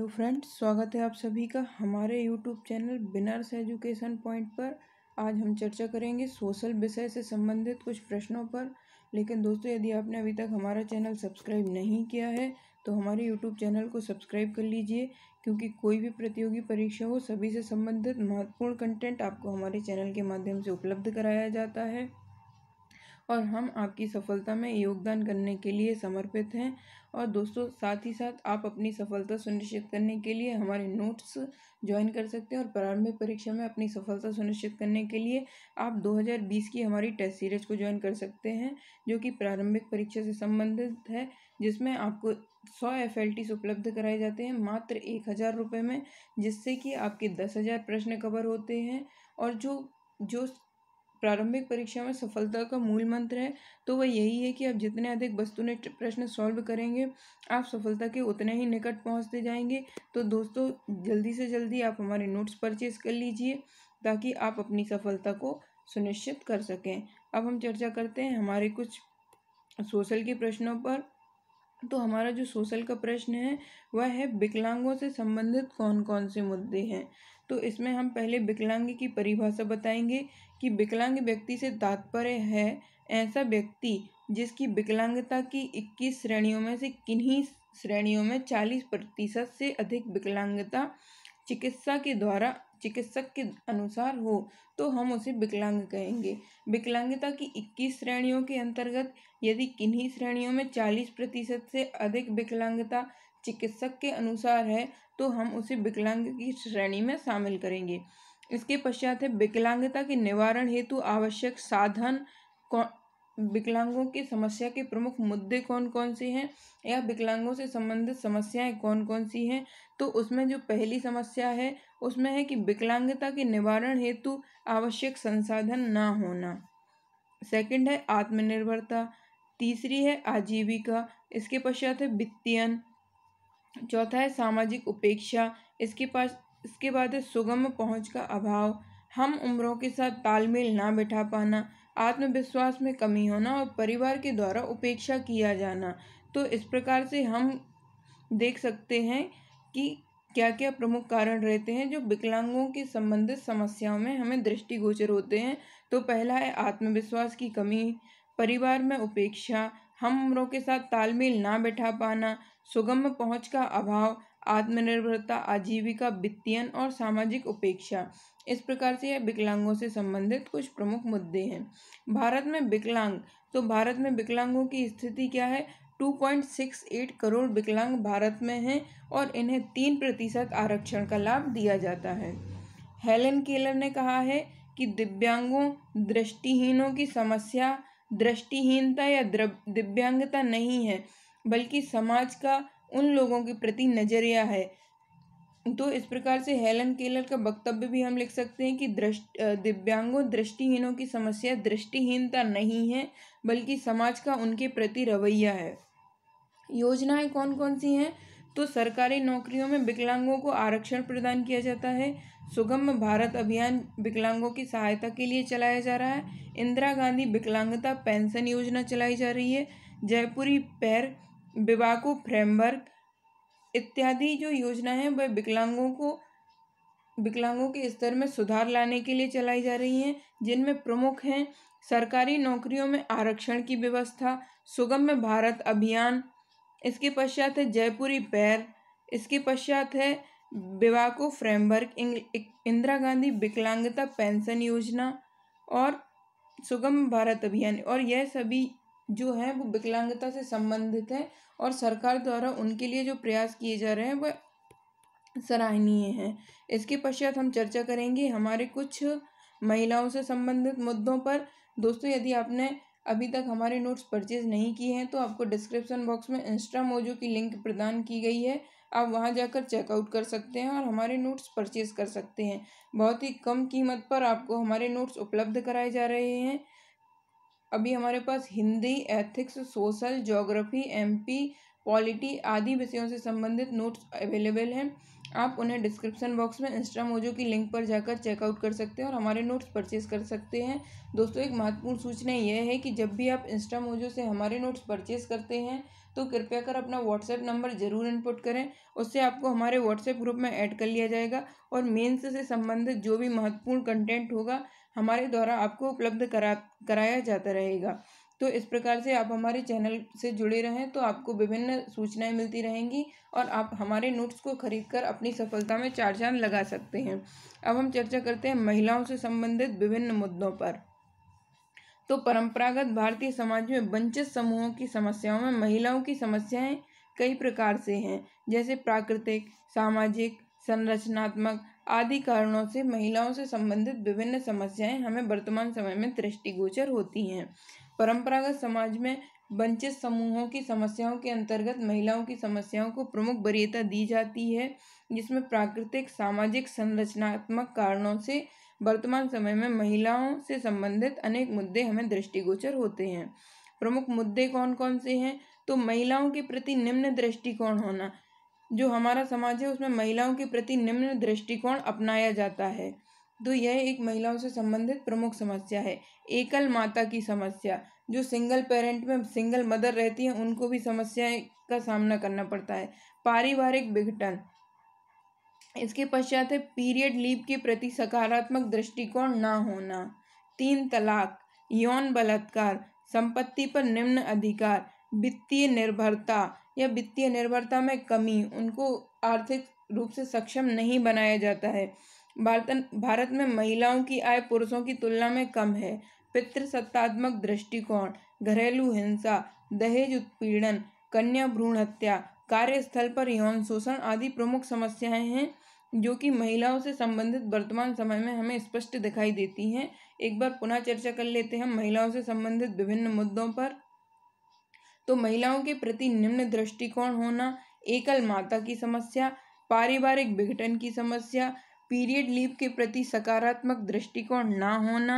hello friends स्वागत है आप सभी का हमारे यूट्यूब चैनल बिनर्स एजुकेशन पॉइंट पर आज हम चर्चा करेंगे सोशल विषय से संबंधित कुछ प्रश्नों पर लेकिन दोस्तों यदि आपने अभी तक हमारा चैनल सब्सक्राइब नहीं किया है तो हमारे यूट्यूब चैनल को सब्सक्राइब कर लीजिए क्योंकि कोई भी प्रतियोगी परीक्षा हो सभी से संबंधित महत्वपूर्ण कंटेंट आपको हमारे चैनल के माध्यम से उपलब्ध कराया जाता है और हम आपकी सफलता में योगदान करने के लिए समर्पित हैं और दोस्तों साथ ही साथ आप अपनी सफलता सुनिश्चित करने के लिए हमारे नोट्स ज्वाइन कर सकते हैं और प्रारंभिक परीक्षा में अपनी सफलता सुनिश्चित करने के लिए आप 2020 की हमारी टेस्ट सीरीज को ज्वाइन कर सकते हैं जो कि प्रारंभिक परीक्षा से संबंधित है जिसमें आपको सौ एफ एल टीस उपलब्ध कराए जाते हैं मात्र एक हज़ार रुपये में जिससे कि आपके दस हज़ार प्रश्न कवर होते हैं और जो जो प्रारंभिक परीक्षा में सफलता का मूल मंत्र है तो वह यही है कि आप जितने अधिक वस्तुनिष्ठ प्रश्न सॉल्व करेंगे आप सफलता के उतने ही निकट पहुंचते जाएंगे तो दोस्तों जल्दी से जल्दी आप हमारे नोट्स परचेज कर लीजिए ताकि आप अपनी सफलता को सुनिश्चित कर सकें अब हम चर्चा करते हैं हमारे कुछ सोशल के प्रश्नों पर तो हमारा जो सोशल का प्रश्न है वह है विकलांगों से संबंधित कौन कौन से मुद्दे हैं तो इसमें हम पहले विकलांग की परिभाषा बताएंगे कि विकलांग व्यक्ति से तात्पर्य है ऐसा व्यक्ति जिसकी विकलांगता की इक्कीस श्रेणियों में से किन्हीं श्रेणियों में चालीस प्रतिशत से अधिक विकलांगता चिकित्सा के द्वारा चिकित्सक के अनुसार हो तो हम उसे विकलांग कहेंगे विकलांगता की इक्कीस श्रेणियों के अंतर्गत यदि किन्हीं श्रेणियों में चालीस प्रतिशत से अधिक विकलांगता चिकित्सक के अनुसार है तो हम उसे विकलांग की श्रेणी में शामिल करेंगे इसके पश्चात है विकलांगता के निवारण हेतु आवश्यक साधन विकलांगों की समस्या के प्रमुख मुद्दे कौन कौन से हैं या विकलांगों से संबंधित समस्याएं कौन कौन सी हैं तो उसमें जो पहली समस्या है उसमें है कि विकलांगता के निवारण हेतु आवश्यक संसाधन ना होना सेकंड है आत्मनिर्भरता तीसरी है आजीविका इसके पश्चात है वित्तीयन चौथा है सामाजिक उपेक्षा इसके पास इसके बाद है सुगम पहुंच का अभाव हम उम्रों के साथ तालमेल ना बैठा पाना आत्मविश्वास में कमी होना और परिवार के द्वारा उपेक्षा किया जाना तो इस प्रकार से हम देख सकते हैं कि क्या क्या प्रमुख कारण रहते हैं जो विकलांगों के संबंधित समस्याओं में हमें दृष्टिगोचर होते हैं तो पहला है आत्मविश्वास की कमी परिवार में उपेक्षा हम हमरों के साथ तालमेल ना बैठा पाना सुगम पहुंच का अभाव आत्मनिर्भरता आजीविका वित्तीयन और सामाजिक उपेक्षा इस प्रकार से यह विकलांगों से संबंधित कुछ प्रमुख मुद्दे हैं भारत में विकलांग तो भारत में विकलांगों की स्थिति क्या है 2.68 करोड़ विकलांग भारत में हैं और इन्हें तीन प्रतिशत आरक्षण का लाभ दिया जाता है हेलन केलर ने कहा है कि दिव्यांगों दृष्टिहीनों की समस्या दृष्टिहीनता या दिव्यांगता नहीं है बल्कि समाज का उन लोगों के प्रति नज़रिया है तो इस प्रकार से हेलन केलर का वक्तव्य भी हम लिख सकते हैं कि दृष्ट दिव्यांगों दृष्टिहीनों की समस्या दृष्टिहीनता नहीं है बल्कि समाज का उनके प्रति रवैया है योजनाएं कौन कौन सी हैं तो सरकारी नौकरियों में विकलांगों को आरक्षण प्रदान किया जाता है सुगम भारत अभियान विकलांगों की सहायता के लिए चलाया जा रहा है इंदिरा गांधी विकलांगता पेंशन योजना चलाई जा रही है जयपुरी पैर विवाको फ्रेमवर्क इत्यादि जो योजना है वह विकलांगों को विकलांगों के स्तर में सुधार लाने के लिए चलाई जा रही हैं जिनमें प्रमुख हैं सरकारी नौकरियों में आरक्षण की व्यवस्था सुगम्य भारत अभियान इसके पश्चात है जयपुरी पैर इसके पश्चात है बिवाको फ्रेमवर्क इंदिरा गांधी विकलांगता पेंशन योजना और सुगम भारत अभियान और यह सभी जो हैं वो विकलांगता से संबंधित हैं और सरकार द्वारा उनके लिए जो प्रयास किए जा रहे हैं वह सराहनीय हैं इसके पश्चात हम चर्चा करेंगे हमारे कुछ महिलाओं से संबंधित मुद्दों पर दोस्तों यदि आपने अभी तक हमारे नोट्स परचेज नहीं किए हैं तो आपको डिस्क्रिप्शन बॉक्स में इंस्टा मोजो की लिंक प्रदान की गई है आप वहां जाकर चेकआउट कर सकते हैं और हमारे नोट्स परचेज कर सकते हैं बहुत ही कम कीमत पर आपको हमारे नोट्स उपलब्ध कराए जा रहे हैं अभी हमारे पास Hindi ethics social geography MP polity आदि विषयों से संबंधित नोट्स अवेलेबल हैं आप उन्हें डिस्क्रिप्शन बॉक्स में इंस्टा मोजो की लिंक पर जाकर चेकआउट कर सकते हैं और हमारे नोट्स परचेज कर सकते हैं दोस्तों एक महत्वपूर्ण सूचना यह है कि जब भी आप इंस्टा मोजो से हमारे नोट्स परचेज करते हैं तो कृपया कर अपना व्हाट्सएप नंबर जरूर इनपुट करें उससे आपको हमारे व्हाट्सएप ग्रुप में ऐड कर लिया जाएगा और मेन्स से संबंधित जो भी महत्वपूर्ण कंटेंट होगा हमारे द्वारा आपको उपलब्ध करा कराया जाता रहेगा तो इस प्रकार से आप हमारे चैनल से जुड़े रहें तो आपको विभिन्न सूचनाएं मिलती रहेंगी और आप हमारे नोट्स को खरीदकर अपनी सफलता में चार चांद लगा सकते हैं अब हम चर्चा करते हैं महिलाओं से संबंधित विभिन्न मुद्दों पर तो परंपरागत भारतीय समाज में वंचित समूहों की समस्याओं में महिलाओं की समस्याएँ कई प्रकार से हैं जैसे प्राकृतिक सामाजिक संरचनात्मक आदि कारणों से महिलाओं से संबंधित विभिन्न समस्याएं हमें वर्तमान समय में दृष्टिगोचर होती हैं परंपरागत समाज में वंचित समूहों की समस्याओं के अंतर्गत महिलाओं की समस्याओं को प्रमुख वरीयता दी जाती है जिसमें प्राकृतिक सामाजिक संरचनात्मक कारणों से वर्तमान समय में महिलाओं से संबंधित अनेक मुद्दे हमें दृष्टिगोचर होते हैं प्रमुख मुद्दे कौन कौन से हैं तो महिलाओं के प्रति निम्न दृष्टिकोण होना जो हमारा समाज है उसमें महिलाओं के प्रति निम्न दृष्टिकोण अपनाया जाता है तो यह एक महिलाओं से संबंधित प्रमुख समस्या है एकल माता की समस्या जो सिंगल पेरेंट में सिंगल मदर रहती हैं उनको भी समस्या का सामना करना पड़ता है पारिवारिक विघटन इसके पश्चात है पीरियड लीव के प्रति सकारात्मक दृष्टिकोण ना होना तीन तलाक यौन बलात्कार संपत्ति पर निम्न अधिकार वित्तीय निर्भरता या वित्तीय निर्भरता में कमी उनको आर्थिक रूप से सक्षम नहीं बनाया जाता है भारतन भारत में महिलाओं की आय पुरुषों की तुलना में कम है पितृसत्तात्मक दृष्टिकोण घरेलू हिंसा दहेज उत्पीड़न कन्या भ्रूण हत्या कार्यस्थल पर यौन शोषण आदि प्रमुख समस्याएं हैं जो कि महिलाओं से संबंधित वर्तमान समय में हमें स्पष्ट दिखाई देती हैं एक बार पुनः चर्चा कर लेते हैं महिलाओं से संबंधित विभिन्न मुद्दों पर तो महिलाओं के प्रति निम्न दृष्टिकोण होना एकल माता की समस्या पारिवारिक विघटन की समस्या पीरियड लीव के प्रति सकारात्मक दृष्टिकोण ना होना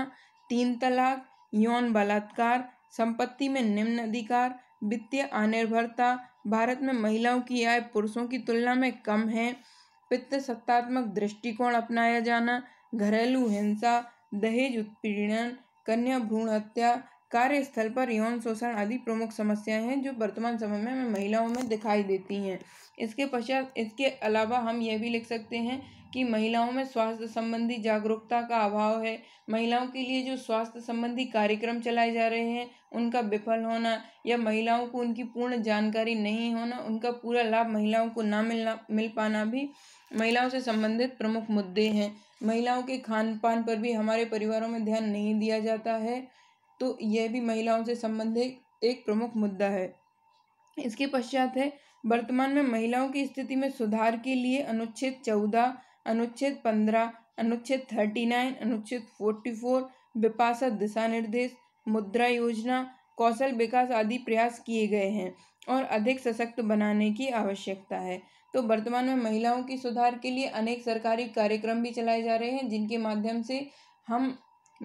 तीन तलाक यौन बलात्कार संपत्ति में निम्न अधिकार वित्तीय अनिर्भरता भारत में महिलाओं की आय पुरुषों की तुलना में कम है पित्त सत्तात्मक दृष्टिकोण अपनाया जाना घरेलू हिंसा दहेज उत्पीड़न कन्या भ्रूण हत्या कार्यस्थल पर यौन शोषण आदि प्रमुख समस्याएं हैं जो वर्तमान समय में हमें महिलाओं में दिखाई देती हैं इसके पश्चात इसके अलावा हम यह भी लिख सकते हैं कि महिलाओं में स्वास्थ्य संबंधी जागरूकता का अभाव है महिलाओं के लिए जो स्वास्थ्य संबंधी कार्यक्रम चलाए जा रहे हैं उनका विफल होना या महिलाओं को उनकी पूर्ण जानकारी नहीं होना उनका पूरा लाभ महिलाओं को ना मिलना मिल पाना भी महिलाओं से संबंधित प्रमुख मुद्दे हैं महिलाओं के खान पान पर भी हमारे परिवारों में ध्यान नहीं दिया जाता है तो यह भी महिलाओं से संबंधित एक प्रमुख मुद्दा है इसके पश्चात है वर्तमान में महिलाओं की स्थिति में सुधार के लिए अनुच्छेद चौदह अनुच्छेद पंद्रह अनुच्छेद थर्टी नाइन अनुच्छेद फोर्टी फोर विपाशा दिशा निर्देश मुद्रा योजना कौशल विकास आदि प्रयास किए गए हैं और अधिक सशक्त बनाने की आवश्यकता है तो वर्तमान में महिलाओं की सुधार के लिए अनेक सरकारी कार्यक्रम भी चलाए जा रहे हैं जिनके माध्यम से हम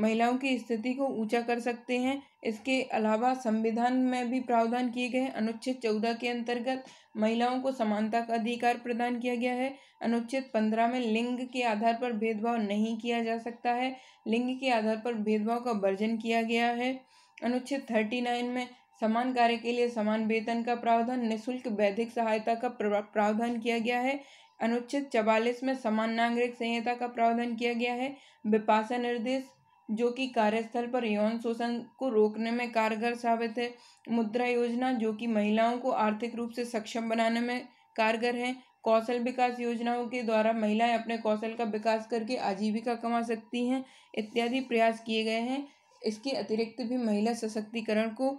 महिलाओं की स्थिति को ऊंचा कर सकते हैं इसके अलावा संविधान में भी प्रावधान किए गए अनुच्छेद चौदह के अंतर्गत महिलाओं को समानता का अधिकार प्रदान किया गया है अनुच्छेद पंद्रह में लिंग के आधार पर भेदभाव नहीं किया जा सकता है लिंग के आधार पर भेदभाव का वर्जन किया गया है अनुच्छेद थर्टी नाइन में समान कार्य के लिए समान वेतन का प्रावधान निःशुल्क वैधिक सहायता का प्रावधान किया गया है अनुच्छेद चवालीस में समान नागरिक संहिता का प्रावधान किया गया है विपासा निर्देश जो कि कार्यस्थल पर यौन शोषण को रोकने में कारगर साबित है मुद्रा योजना जो कि महिलाओं को आर्थिक रूप से सक्षम बनाने में कारगर है कौशल विकास योजनाओं के द्वारा महिलाएं अपने कौशल का विकास करके आजीविका कमा सकती हैं इत्यादि प्रयास किए गए हैं इसके अतिरिक्त भी महिला सशक्तिकरण को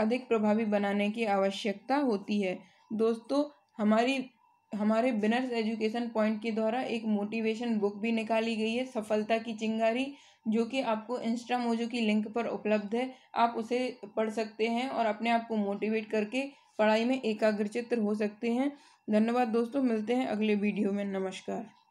अधिक प्रभावी बनाने की आवश्यकता होती है दोस्तों हमारी हमारे बिनर्स एजुकेशन पॉइंट के द्वारा एक मोटिवेशन बुक भी निकाली गई है सफलता की चिंगारी जो कि आपको इंस्टा मोजो की लिंक पर उपलब्ध है आप उसे पढ़ सकते हैं और अपने आप को मोटिवेट करके पढ़ाई में एकाग्रचित्र हो सकते हैं धन्यवाद दोस्तों मिलते हैं अगले वीडियो में नमस्कार